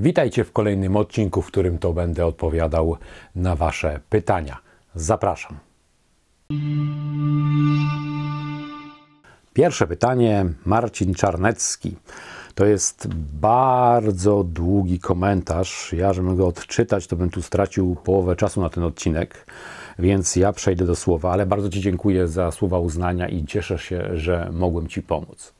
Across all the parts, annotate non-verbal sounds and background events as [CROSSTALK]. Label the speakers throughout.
Speaker 1: Witajcie w kolejnym odcinku, w którym to będę odpowiadał na Wasze pytania. Zapraszam. Pierwsze pytanie, Marcin Czarnecki. To jest bardzo długi komentarz. Ja, żebym go odczytać, to bym tu stracił połowę czasu na ten odcinek, więc ja przejdę do słowa, ale bardzo Ci dziękuję za słowa uznania i cieszę się, że mogłem Ci pomóc.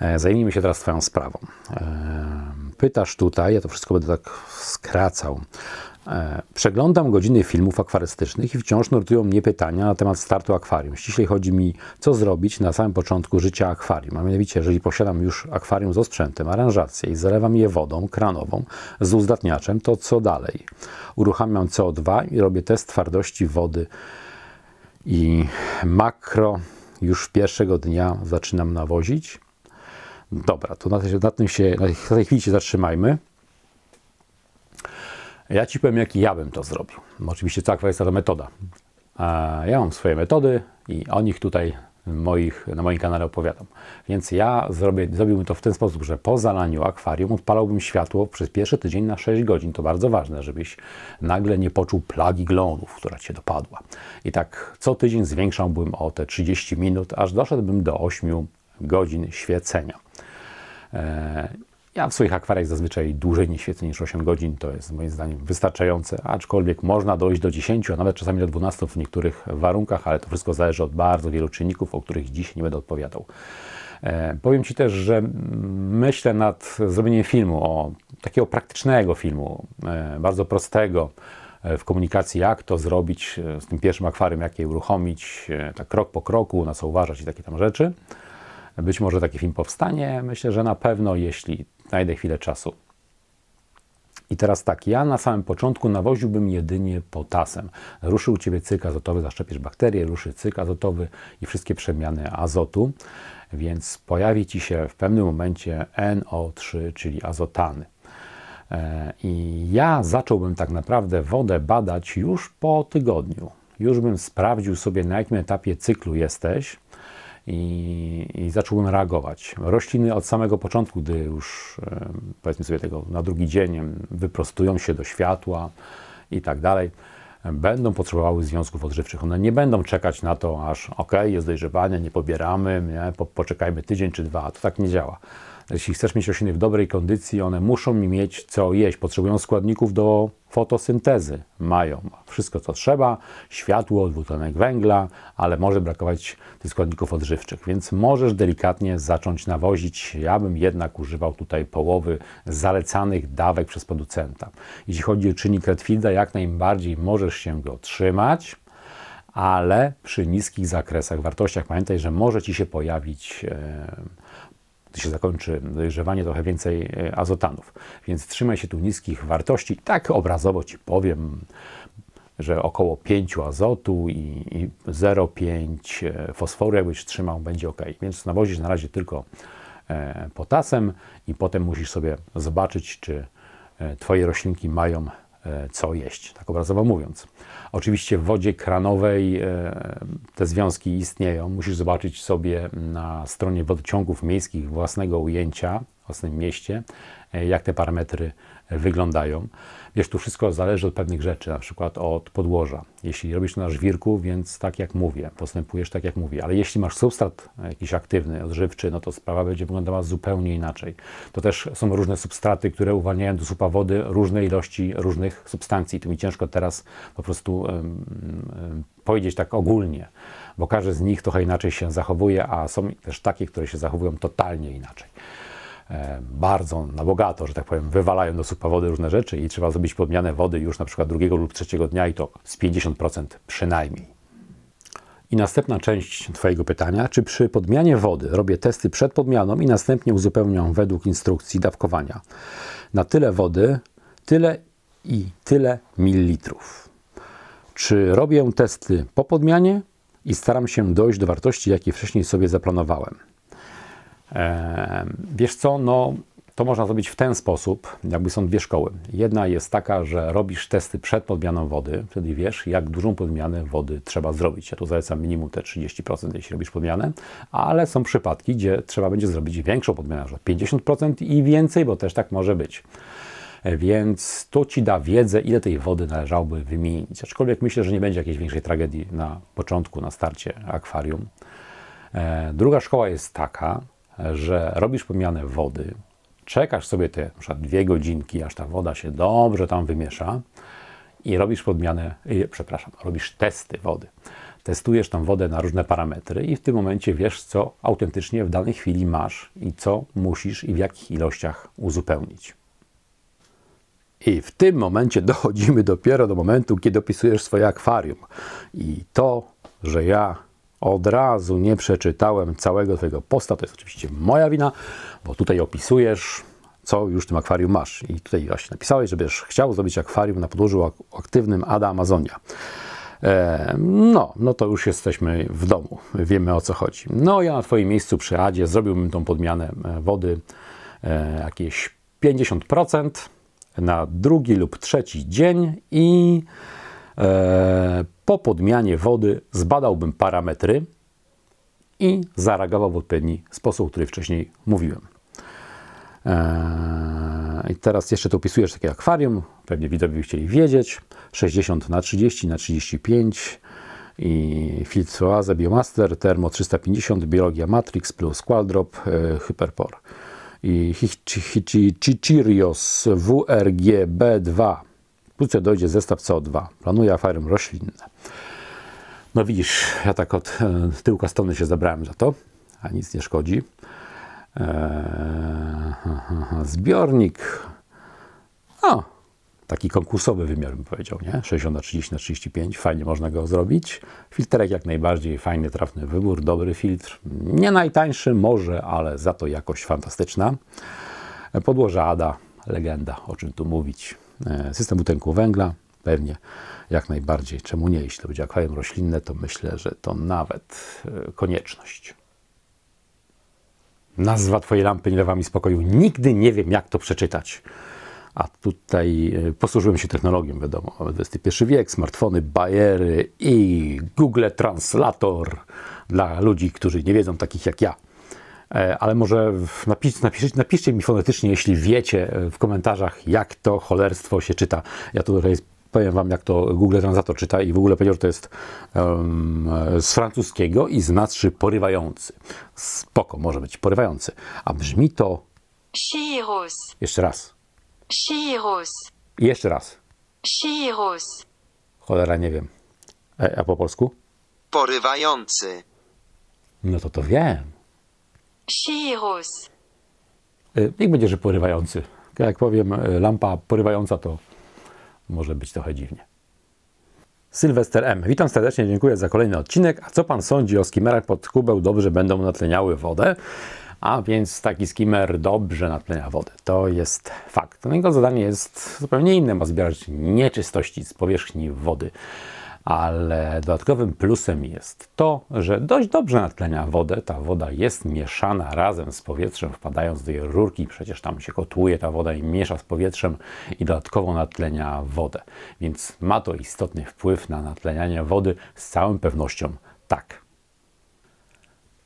Speaker 1: E, zajmijmy się teraz Twoją sprawą. E, pytasz tutaj, ja to wszystko będę tak skracał. E, przeglądam godziny filmów akwarystycznych i wciąż nurtują mnie pytania na temat startu akwarium. Ściślej chodzi mi, co zrobić na samym początku życia akwarium. A mianowicie, jeżeli posiadam już akwarium z osprzętem, aranżację i zalewam je wodą kranową z uzdatniaczem, to co dalej? Uruchamiam CO2 i robię test twardości wody i makro już pierwszego dnia zaczynam nawozić. Dobra, to na, tej, na, tym się, na tej chwili się zatrzymajmy. Ja Ci powiem, jaki ja bym to zrobił. Oczywiście cała kwestia to metoda. Ja mam swoje metody i o nich tutaj moich, na moim kanale opowiadam. Więc ja zrobię, zrobiłbym to w ten sposób, że po zalaniu akwarium odpalałbym światło przez pierwszy tydzień na 6 godzin. To bardzo ważne, żebyś nagle nie poczuł plagi glonów, która Cię dopadła. I tak co tydzień zwiększałbym o te 30 minut, aż doszedłbym do 8 godzin świecenia. E, ja w swoich akwariach zazwyczaj dłużej nie świecę niż 8 godzin, to jest moim zdaniem wystarczające, aczkolwiek można dojść do 10, a nawet czasami do 12 w niektórych warunkach, ale to wszystko zależy od bardzo wielu czynników, o których dziś nie będę odpowiadał. E, powiem Ci też, że myślę nad zrobieniem filmu, o, takiego praktycznego filmu, e, bardzo prostego, e, w komunikacji, jak to zrobić e, z tym pierwszym akwarium, jak je uruchomić, tak krok po kroku, na co uważać i takie tam rzeczy. Być może taki film powstanie. Myślę, że na pewno, jeśli znajdę chwilę czasu. I teraz tak, ja na samym początku nawoziłbym jedynie potasem. Ruszy u Ciebie cyk azotowy, zaszczepisz bakterie, ruszy cyk azotowy i wszystkie przemiany azotu, więc pojawi Ci się w pewnym momencie NO3, czyli azotany. E, I ja zacząłbym tak naprawdę wodę badać już po tygodniu. Już bym sprawdził sobie, na jakim etapie cyklu jesteś, i, i reagować. Rośliny od samego początku, gdy już powiedzmy sobie tego na drugi dzień wyprostują się do światła i tak dalej, będą potrzebowały związków odżywczych. One nie będą czekać na to, aż ok, jest dojrzewanie, nie pobieramy, nie? Po, poczekajmy tydzień czy dwa. To tak nie działa. Jeśli chcesz mieć rośliny w dobrej kondycji, one muszą mieć co jeść. Potrzebują składników do fotosyntezy. Mają wszystko, co trzeba, światło, dwutlenek węgla, ale może brakować tych składników odżywczych, więc możesz delikatnie zacząć nawozić. Ja bym jednak używał tutaj połowy zalecanych dawek przez producenta. Jeśli chodzi o czynnik retwida, jak najbardziej możesz się go trzymać, ale przy niskich zakresach, wartościach. Pamiętaj, że może Ci się pojawić gdy się zakończy dojrzewanie, trochę więcej e, azotanów. Więc trzymaj się tu niskich wartości. Tak obrazowo Ci powiem, że około 5 azotu i, 0,5 e, fosforu, jakbyś trzymał, będzie ok. Więc nawozisz na razie tylko e, potasem i potem musisz sobie zobaczyć, czy Twoje roślinki mają E, co jeść, tak obrazowo mówiąc. Oczywiście w wodzie kranowej e, te związki istnieją. Musisz zobaczyć sobie na stronie wodociągów miejskich własnego ujęcia własnym mieście, e, jak te parametry e, wyglądają. Wiesz, tu wszystko zależy od pewnych rzeczy, na przykład od podłoża. Jeśli robisz to na żwirku, więc tak jak mówię, postępujesz tak jak mówię, ale jeśli masz substrat e, jakiś aktywny, odżywczy, no to sprawa będzie wyglądała zupełnie inaczej. To też są różne substraty, które uwalniają do supa wody różne ilości różnych substancji. Tu mi ciężko teraz po prostu um, um, powiedzieć tak ogólnie, bo każdy z nich trochę inaczej się zachowuje, a są też takie, które się zachowują totalnie inaczej. E, bardzo na bogato, że tak powiem, wywalają do supa wody różne rzeczy i trzeba zrobić podmianę wody już na przykład drugiego lub trzeciego dnia i to z 50% przynajmniej. I następna część Twojego pytania, czy przy podmianie wody robię testy przed podmianą i następnie uzupełniam według instrukcji dawkowania na tyle wody, tyle i tyle mililitrów. Czy robię testy po podmianie i staram się dojść do wartości, jakie wcześniej sobie zaplanowałem. Wiesz co, no to można zrobić w ten sposób, jakby są dwie szkoły. Jedna jest taka, że robisz testy przed podmianą wody, wtedy wiesz, jak dużą podmianę wody trzeba zrobić. Ja tu zalecam minimum te 30%, jeśli robisz podmianę, ale są przypadki, gdzie trzeba będzie zrobić większą podmianę, że 50% i więcej, bo też tak może być. Więc to Ci da wiedzę, ile tej wody należałoby wymienić. Aczkolwiek myślę, że nie będzie jakiejś większej tragedii na początku, na starcie akwarium. E, druga szkoła jest taka, że robisz pomianę wody, czekasz sobie te na dwie godzinki, aż ta woda się dobrze tam wymiesza i robisz podmianę, przepraszam, robisz testy wody. Testujesz tam wodę na różne parametry i w tym momencie wiesz, co autentycznie w danej chwili masz i co musisz i w jakich ilościach uzupełnić. I w tym momencie dochodzimy dopiero do momentu, kiedy opisujesz swoje akwarium. I to, że ja od razu nie przeczytałem całego Twojego posta. To jest oczywiście moja wina, bo tutaj opisujesz, co już w tym akwarium masz. I tutaj właśnie napisałeś, że chciał zrobić akwarium na podłożu aktywnym Ada Amazonia. E, no, no to już jesteśmy w domu, wiemy o co chodzi. No, ja na Twoim miejscu przy Adzie zrobiłbym tą podmianę e, wody e, jakieś 50% na drugi lub trzeci dzień i e, po podmianie wody zbadałbym parametry i zareagował w odpowiedni sposób, który wcześniej mówiłem. Eee, teraz jeszcze to opisujesz takie akwarium, pewnie widzowie by chcieli wiedzieć, 60 na 30 na 35 i Oase Biomaster, termo 350, Biologia Matrix plus Qualdrop, eee, Hyperpor i Chichirios wrgb 2 Wkrótce dojdzie zestaw CO2. Planuję akwarium roślinne. No widzisz, ja tak od e, tyłka strony się zabrałem za to, a nic nie szkodzi. Eee, zbiornik. O, taki konkursowy wymiar bym powiedział, nie? 60 na 30 na 35, fajnie można go zrobić. Filterek jak najbardziej, fajny, trafny wybór, dobry filtr. Nie najtańszy może, ale za to jakość fantastyczna. E, podłoże ADA, legenda, o czym tu mówić. E, system utlenku węgla, pewnie jak najbardziej. Czemu nie? Jeśli to będzie akwarium roślinne, to myślę, że to nawet e, konieczność. Nazwa Twojej lampy nie dawa mi spokoju. Nigdy nie wiem, jak to przeczytać. A tutaj e, posłużyłem się technologią, wiadomo, XXI wiek, smartfony, bajery i Google Translator dla ludzi, którzy nie wiedzą, takich jak ja. E, ale może napis, napisz, napiszcie mi fonetycznie, jeśli wiecie e, w komentarzach, jak to cholerstwo się czyta. Ja to tutaj powiem wam, jak to Google Translator czyta i w ogóle powiedział, że to jest um, z francuskiego i znaczy porywający. Spoko, może być porywający. A brzmi to... Chiros. Jeszcze raz. Chiros. Jeszcze raz. Chiros. Cholera, nie wiem. E, a po polsku? Porywający. No to to wiem. Chiros. Y, niech będzie, że porywający. Tak jak powiem y, lampa porywająca, to może być trochę dziwnie. Sylwester M. Witam serdecznie, dziękuję za kolejny odcinek. A co pan sądzi o skimerach pod kubeł? Dobrze będą natleniały wodę. A więc taki skimmer dobrze natlenia wodę. To jest fakt. No jego zadanie jest zupełnie inne. Ma zbierać nieczystości z powierzchni wody ale dodatkowym plusem jest to, że dość dobrze natlenia wodę. Ta woda jest mieszana razem z powietrzem, wpadając do jej rurki, przecież tam się kotłuje ta woda i miesza z powietrzem i dodatkowo natlenia wodę. Więc ma to istotny wpływ na natlenianie wody z całą pewnością tak.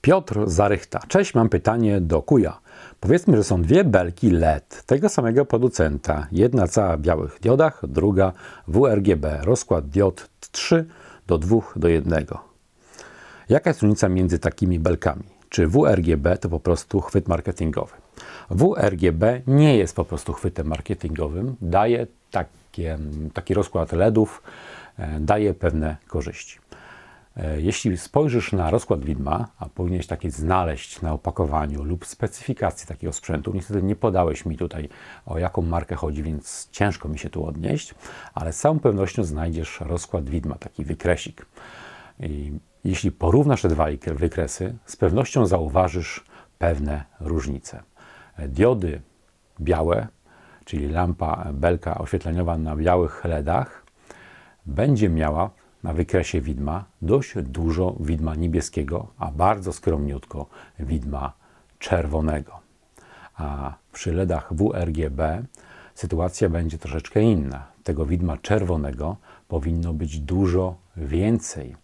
Speaker 1: Piotr Zarychta. Cześć, mam pytanie do Kuja. Powiedzmy, że są dwie belki LED tego samego producenta. Jedna cała w białych diodach, druga WRGB. Rozkład diod 3 do 2 do 1. Jaka jest różnica między takimi belkami? Czy WRGB to po prostu chwyt marketingowy? WRGB nie jest po prostu chwytem marketingowym. Daje takie, taki rozkład LEDów, e, daje pewne korzyści. E, jeśli spojrzysz na rozkład widma, a powinieneś taki znaleźć na opakowaniu lub specyfikacji takiego sprzętu, niestety nie podałeś mi tutaj o jaką markę chodzi, więc ciężko mi się tu odnieść, ale z całą pewnością znajdziesz rozkład widma, taki wykresik. I jeśli porównasz te dwa wykresy, z pewnością zauważysz pewne różnice. E, diody białe, czyli lampa belka oświetleniowa na białych LEDach, będzie miała na wykresie widma dość dużo widma niebieskiego, a bardzo skromniutko widma czerwonego. A przy LEDach WRGB sytuacja będzie troszeczkę inna. Tego widma czerwonego powinno być dużo więcej.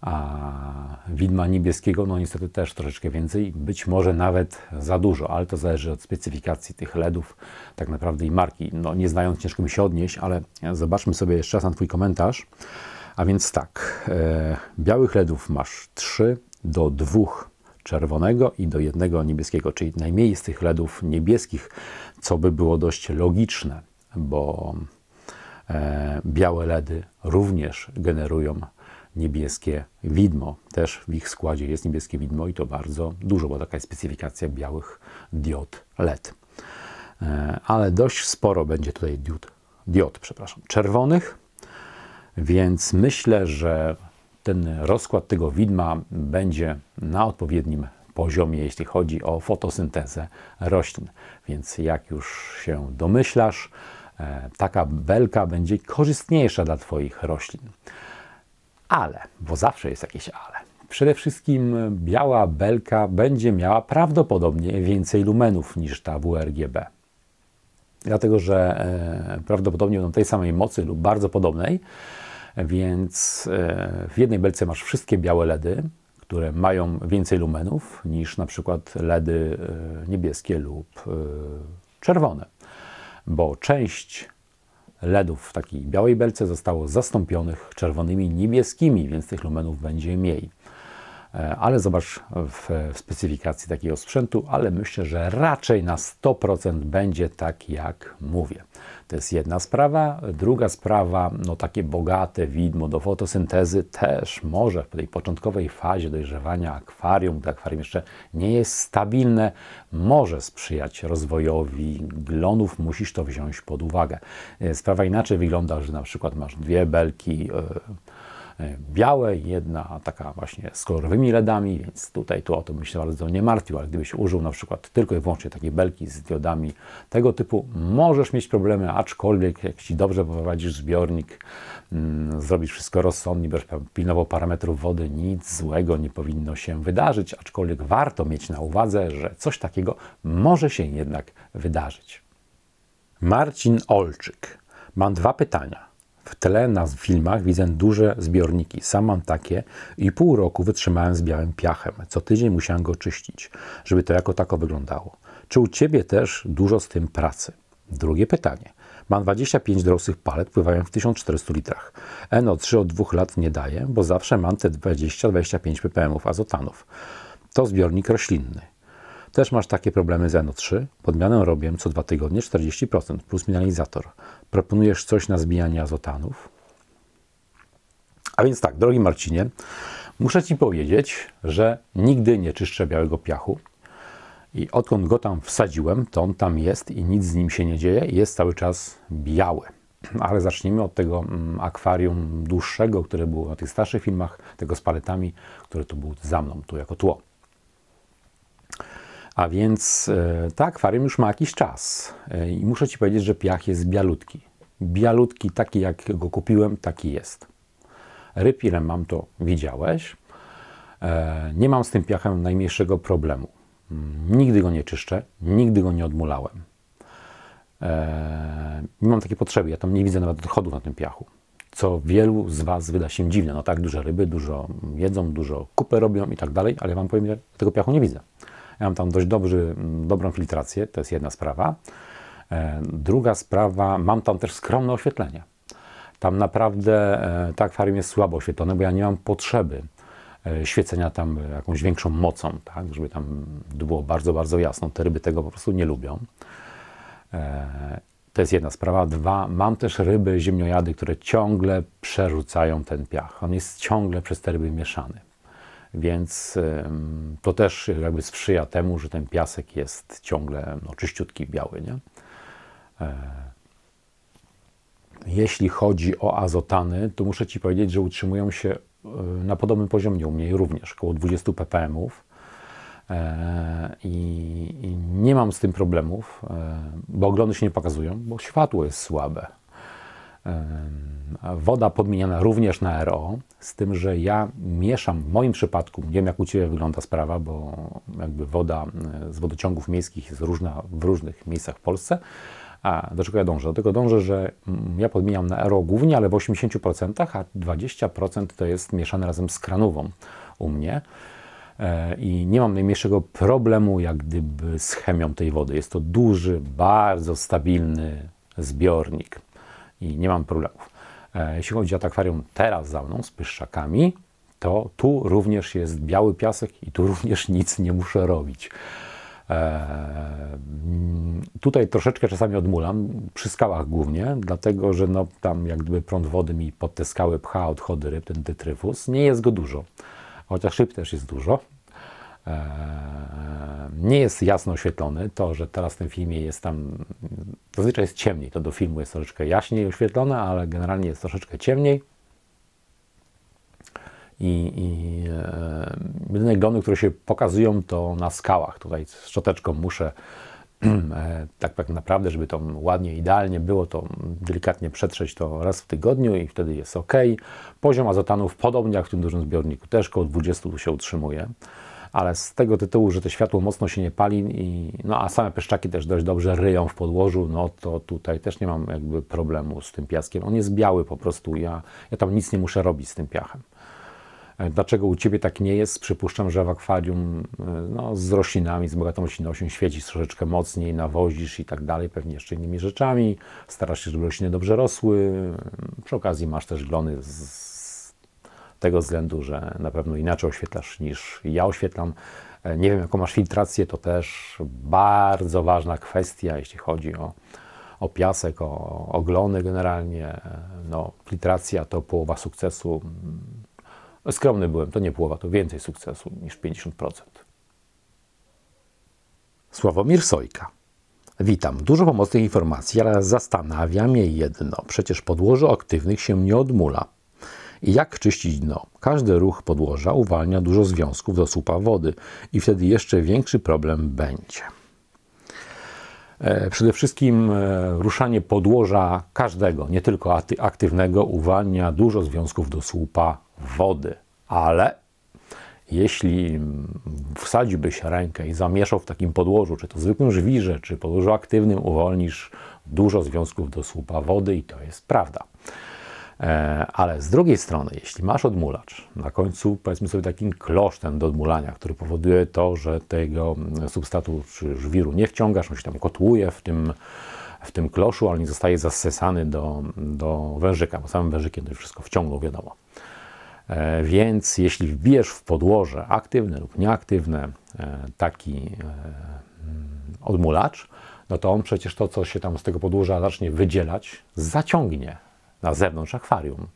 Speaker 1: A widma niebieskiego, no niestety też troszeczkę więcej, być może nawet za dużo, ale to zależy od specyfikacji tych LEDów, tak naprawdę i marki. No nie znając, ciężko mi się odnieść, ale zobaczmy sobie jeszcze raz na Twój komentarz. A więc tak, e, białych LEDów masz 3 do 2 czerwonego i do jednego niebieskiego, czyli najmniej z tych LEDów niebieskich, co by było dość logiczne, bo e, białe LEDy również generują niebieskie widmo. Też w ich składzie jest niebieskie widmo i to bardzo dużo, bo taka jest specyfikacja białych diod LED. E, ale dość sporo będzie tutaj diod, diod przepraszam, czerwonych, więc myślę, że ten rozkład tego widma będzie na odpowiednim poziomie, jeśli chodzi o fotosyntezę roślin. Więc jak już się domyślasz, e, taka belka będzie korzystniejsza dla Twoich roślin. Ale, bo zawsze jest jakieś ale. Przede wszystkim biała belka będzie miała prawdopodobnie więcej lumenów niż ta WRGB. Dlatego, że e, prawdopodobnie będą tej samej mocy lub bardzo podobnej, więc e, w jednej belce masz wszystkie białe LEDy, które mają więcej lumenów niż na przykład LEDy e, niebieskie lub e, czerwone, bo część LEDów w takiej białej belce zostało zastąpionych czerwonymi niebieskimi, więc tych lumenów będzie mniej. E, ale zobacz w specyfikacji takiego sprzętu, ale myślę, że raczej na 100% będzie tak, jak mówię. To jest jedna sprawa. Druga sprawa, no takie bogate widmo do fotosyntezy też może w tej początkowej fazie dojrzewania akwarium, gdy akwarium jeszcze nie jest stabilne, może sprzyjać rozwojowi glonów. Musisz to wziąć pod uwagę. E, sprawa inaczej wygląda, że na przykład masz dwie belki, yy, E, białe, jedna taka właśnie z kolorowymi LEDami, więc tutaj tu o to bym się bardzo nie martwił, ale gdybyś użył na przykład tylko i wyłącznie takiej belki z diodami tego typu, możesz mieć problemy, aczkolwiek jak ci dobrze prowadzisz zbiornik, mm, zrobisz wszystko rozsądnie, będziesz pilnował parametrów wody, nic złego nie powinno się wydarzyć, aczkolwiek warto mieć na uwadze, że coś takiego może się jednak wydarzyć. Marcin Olczyk. Mam dwa pytania. W tle na filmach widzę duże zbiorniki. Sam mam takie i pół roku wytrzymałem z białym piachem. Co tydzień musiałem go czyścić, żeby to jako tako wyglądało. Czy u Ciebie też dużo z tym pracy? Drugie pytanie. Mam 25 dorosłych palet, pływają w 1400 litrach. NO3 od dwóch lat nie daję, bo zawsze mam te 20-25 ppm azotanów. To zbiornik roślinny. Też masz takie problemy z NO3? Podmianę robię co dwa tygodnie 40% plus mineralizator. Proponujesz coś na zbijanie azotanów? A więc tak, drogi Marcinie, muszę Ci powiedzieć, że nigdy nie czyszczę białego piachu. I odkąd go tam wsadziłem, to on tam jest i nic z nim się nie dzieje, jest cały czas biały. [CLEARS THROAT] Ale zacznijmy od tego mm, akwarium dłuższego, które było na tych starszych filmach, tego z paletami, które tu było za mną, tu jako tło. A więc e, ta akwarium już ma jakiś czas e, i muszę Ci powiedzieć, że piach jest bialutki. Bialutki, taki jak go kupiłem, taki jest. Ryb ile mam, to widziałeś. E, nie mam z tym piachem najmniejszego problemu. Mm, nigdy go nie czyszczę, nigdy go nie odmulałem. Nie mam takiej potrzeby, ja tam nie widzę nawet odchodów na tym piachu. Co wielu z Was wyda się dziwne. No tak, duże ryby, dużo jedzą, dużo kupy robią i tak dalej, ale Wam powiem, że tego piachu nie widzę. Ja mam tam dość mm, dobrą filtrację, to jest jedna sprawa. E, druga sprawa, mam tam też skromne oświetlenie. Tam naprawdę e, to akwarium jest słabo oświetlone, bo ja nie mam potrzeby e, świecenia tam jakąś większą mocą, tak, żeby tam było bardzo, bardzo jasno. Te ryby tego po prostu nie lubią. To jest jedna sprawa. Dwa, mam też ryby ziemniojady, które ciągle przerzucają ten piach. On jest ciągle przez te ryby mieszany więc to też jakby sprzyja temu, że ten piasek jest ciągle no, czyściutki, biały. Nie? E, jeśli chodzi o azotany, to muszę Ci powiedzieć, że utrzymują się e, na podobnym poziomie u mnie również, około 20 ppmów. E, I, nie mam z tym problemów, bo oglądy się nie pokazują, bo światło jest słabe. Woda podmieniana również na RO, z tym, że ja mieszam, w moim przypadku, nie wiem jak u Ciebie wygląda sprawa, bo jakby woda e, z wodociągów miejskich jest różna w różnych miejscach w Polsce. A do czego ja dążę? Do tego dążę, że mm, ja podmieniam na RO głównie, ale w 80%, a 20% to jest mieszane razem z kranową u mnie e, i nie mam najmniejszego problemu jak gdyby z chemią tej wody. Jest to duży, bardzo stabilny zbiornik i nie mam problemów. E, jeśli chodzi o to akwarium teraz za mną z pyszczakami, to tu również jest biały piasek i tu [LAUGHS] również nic nie muszę robić. E, tutaj troszeczkę czasami odmulam, przy skałach głównie, dlatego że no, tam jak gdyby prąd wody mi pod te skały pcha odchody ryb, ten detryfus, Nie jest go dużo, chociaż szyb też jest dużo. E, nie jest jasno oświetlony. To, że teraz w tym filmie jest tam, zazwyczaj jest ciemniej, to do filmu jest troszeczkę jaśniej oświetlone, ale generalnie jest troszeczkę ciemniej. I, i e, jedyne glony, które się pokazują, to na skałach. Tutaj z szczoteczką muszę [CLEARS THROAT] e, tak, tak naprawdę, żeby to ładnie, idealnie było, to delikatnie przetrzeć to raz w tygodniu i wtedy jest ok. Poziom azotanów podobnie jak w tym dużym zbiorniku, też około 20 się utrzymuje ale z tego tytułu, że to światło mocno się nie pali, i, no a same pyszczaki też dość dobrze ryją w podłożu, no to tutaj też nie mam jakby problemu z tym piaskiem. On jest biały po prostu, ja, ja tam nic nie muszę robić z tym piachem. E, dlaczego u Ciebie tak nie jest? Przypuszczam, że w akwarium e, no, z roślinami, z bogatą roślinnością świecisz troszeczkę mocniej, nawozisz i tak dalej, pewnie jeszcze innymi rzeczami. Starasz się, żeby rośliny dobrze rosły. Przy okazji masz też glony z tego względu, że na pewno inaczej oświetlasz niż ja oświetlam. E, nie wiem, jaką masz filtrację, to też bardzo ważna kwestia, jeśli chodzi o, o piasek, o oglony generalnie. E, no, filtracja to połowa sukcesu. Mm, skromny byłem, to nie połowa, to więcej sukcesu niż 50%. Sławomir Sojka. Witam. Dużo pomocnych informacji, ale zastanawiam je jedno. Przecież podłoże aktywnych się nie odmula. Jak czyścić dno? Każdy ruch podłoża uwalnia dużo związków do słupa wody i wtedy jeszcze większy problem będzie. E, przede wszystkim e, ruszanie podłoża każdego, nie tylko aktywnego, uwalnia dużo związków do słupa wody. Ale jeśli wsadziłbyś rękę i zamieszał w takim podłożu, czy to zwykłym żwirze, czy podłożu aktywnym, uwolnisz dużo związków do słupa wody i to jest prawda. E, ale z drugiej strony, jeśli masz odmulacz, na końcu powiedzmy sobie takim klosztem do odmulania, który powoduje to, że tego substatu czy żwiru nie wciągasz, on się tam kotłuje w tym, w tym kloszu, ale nie zostaje zasysany do, do wężyka, bo samym wężykiem to już wszystko wciągnął, wiadomo. E, więc jeśli wbijesz w podłoże aktywne lub nieaktywne e, taki odmulacz, no to on przecież to, co się tam z tego podłoża zacznie wydzielać, zaciągnie na zewnątrz akwarium.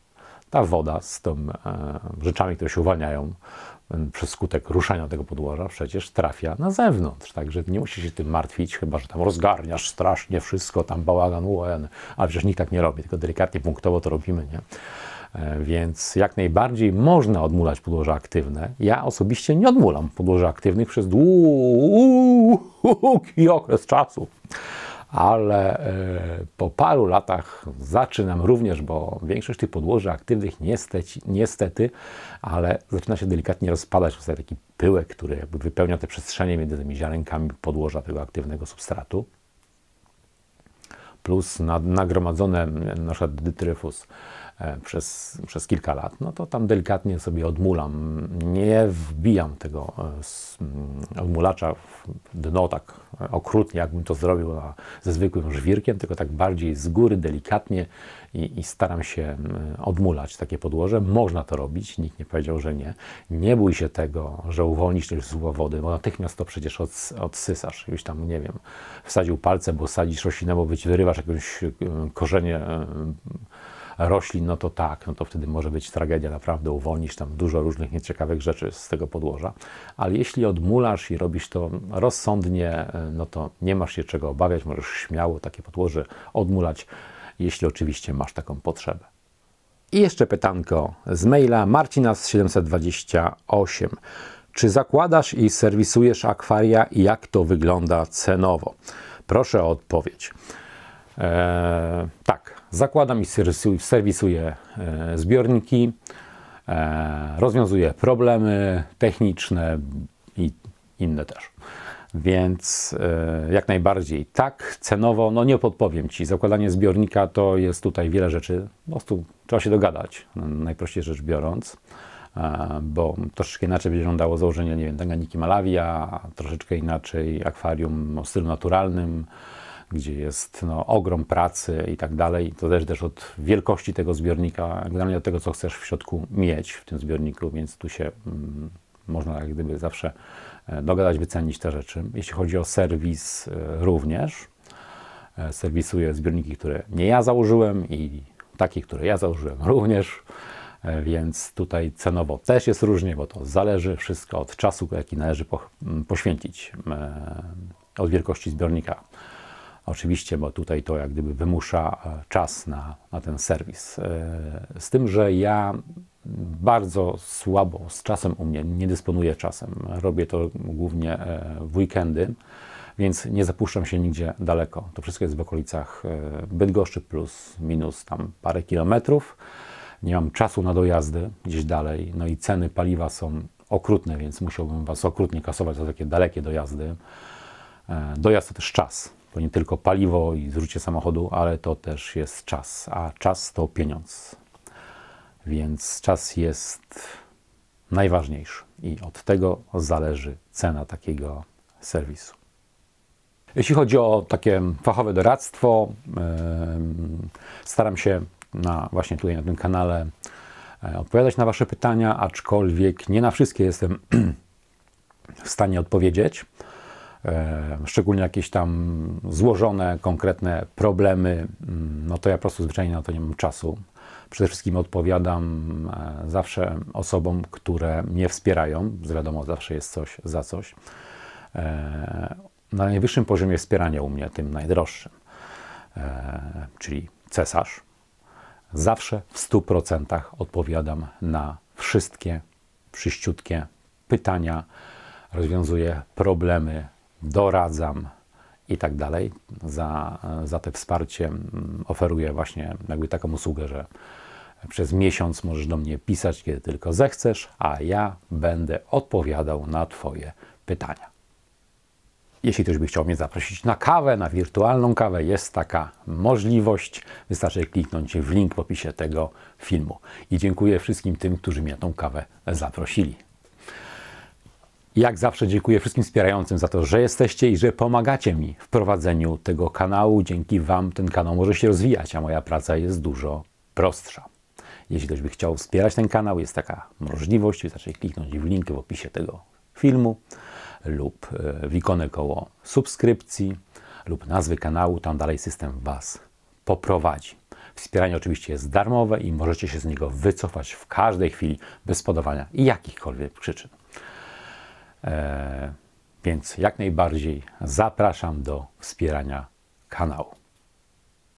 Speaker 1: Ta woda z tym e, rzeczami, które się uwalniają przez skutek ruszania tego podłoża, przecież trafia na zewnątrz. Także nie musisz się tym martwić, chyba że tam rozgarniasz strasznie wszystko, tam bałagan UN, ale przecież nikt tak nie robi, tylko delikatnie, punktowo to robimy, nie? E, więc jak najbardziej można odmulać podłoże aktywne. Ja osobiście nie odmulam podłoży aktywnych przez długi okres czasu ale e, po paru latach zaczynam również, bo większość tych podłoży aktywnych niestety, niestety ale zaczyna się delikatnie rozpadać, powstaje taki pyłek, który jakby wypełnia te przestrzenie między tymi ziarenkami podłoża tego aktywnego substratu plus nagromadzone na przykład dytryfus e, przez, przez kilka lat, no to tam delikatnie sobie odmulam. Nie wbijam tego e, odmulacza w dno tak okrutnie, jakbym to zrobił ze zwykłym żwirkiem, tylko tak bardziej z góry, delikatnie i, i, staram się mm, odmulać takie podłoże. Można to robić, nikt nie powiedział, że nie. Nie bój się tego, że uwolnisz też zło wody, bo natychmiast to przecież od, odsysasz. Już tam, nie wiem, wsadził palce, bo sadzisz roślinę, bo wyrywasz jakieś y, korzenie y, roślin, no to tak, no to wtedy może być tragedia, naprawdę uwolnisz tam dużo różnych nieciekawych rzeczy z tego podłoża. Ale jeśli odmulasz i robisz to rozsądnie, no to nie masz się czego obawiać, możesz śmiało takie podłoże odmulać, jeśli oczywiście masz taką potrzebę. I jeszcze pytanko z maila marcinas728. Czy zakładasz i serwisujesz akwaria i jak to wygląda cenowo? Proszę o odpowiedź. E, tak, zakładam i serwisuję e, zbiorniki, e, rozwiązuję problemy techniczne i inne też. Więc e, jak najbardziej tak, cenowo, no nie podpowiem Ci. Zakładanie zbiornika to jest tutaj wiele rzeczy, po prostu trzeba się dogadać, no, najprościej rzecz biorąc, e, bo troszeczkę inaczej będzie wyglądało założenie, nie wiem, tanganiki Malawi, a troszeczkę inaczej akwarium o stylu naturalnym, gdzie jest no, ogrom pracy i tak dalej. To też też od wielkości tego zbiornika, generalnie od tego, co chcesz w środku mieć w tym zbiorniku, więc tu się mm, można jak gdyby zawsze e, dogadać, wycenić te rzeczy. Jeśli chodzi o serwis e, również, e, serwisuję zbiorniki, które nie ja założyłem i takie, które ja założyłem [LAUGHS] również, więc tutaj cenowo też jest różnie, bo to zależy wszystko od czasu, jaki należy poświęcić, od wielkości zbiornika. Oczywiście, bo tutaj to jak gdyby wymusza e, czas na, na ten serwis. E, z tym, że ja bardzo słabo z czasem u mnie, nie dysponuję czasem. Robię to głównie e, w weekendy, więc nie zapuszczam się nigdzie daleko. To wszystko jest w okolicach Bydgoszczy plus minus tam parę kilometrów. Nie mam czasu na dojazdy gdzieś dalej. No i ceny paliwa są okrutne, więc musiałbym was okrutnie kasować za takie dalekie dojazdy. Dojazd to też czas. To nie tylko paliwo i zrzucie samochodu, ale to też jest czas, a czas to pieniądz. Więc czas jest najważniejszy i od tego zależy cena takiego serwisu. Jeśli chodzi o takie fachowe doradztwo, staram się na, właśnie tutaj na tym kanale e, odpowiadać na Wasze pytania, aczkolwiek nie na wszystkie jestem [CLEARS THROAT] w stanie odpowiedzieć szczególnie jakieś tam złożone, konkretne problemy, mm, no to ja po prostu zwyczajnie na to nie mam czasu. Przede wszystkim odpowiadam e, zawsze osobom, które mnie wspierają. Z wiadomo, zawsze jest coś za coś. E, no na najwyższym poziomie wspierania u mnie, tym najdroższym, e, czyli cesarz, zawsze w 100% odpowiadam na wszystkie przyściutkie pytania, rozwiązuję problemy doradzam i tak dalej. Za, za te wsparcie mm, oferuję właśnie jakby taką usługę, że przez miesiąc możesz do mnie pisać, kiedy tylko zechcesz, a ja będę odpowiadał na Twoje pytania. Jeśli ktoś by chciał mnie zaprosić na kawę, na wirtualną kawę, jest taka możliwość. Wystarczy kliknąć w link w opisie tego filmu. I dziękuję wszystkim tym, którzy mnie na tą kawę zaprosili. Jak zawsze dziękuję wszystkim wspierającym za to, że jesteście i że pomagacie mi w prowadzeniu tego kanału. Dzięki Wam ten kanał może się rozwijać, a moja praca jest dużo prostsza. Jeśli ktoś by chciał wspierać ten kanał, jest taka możliwość, wystarczy kliknąć w link w opisie tego filmu lub e, w ikonę koło subskrypcji lub nazwy kanału, tam dalej system Was poprowadzi. Wspieranie oczywiście jest darmowe i możecie się z niego wycofać w każdej chwili bez podawania jakichkolwiek przyczyn. E, więc jak najbardziej zapraszam do wspierania kanału.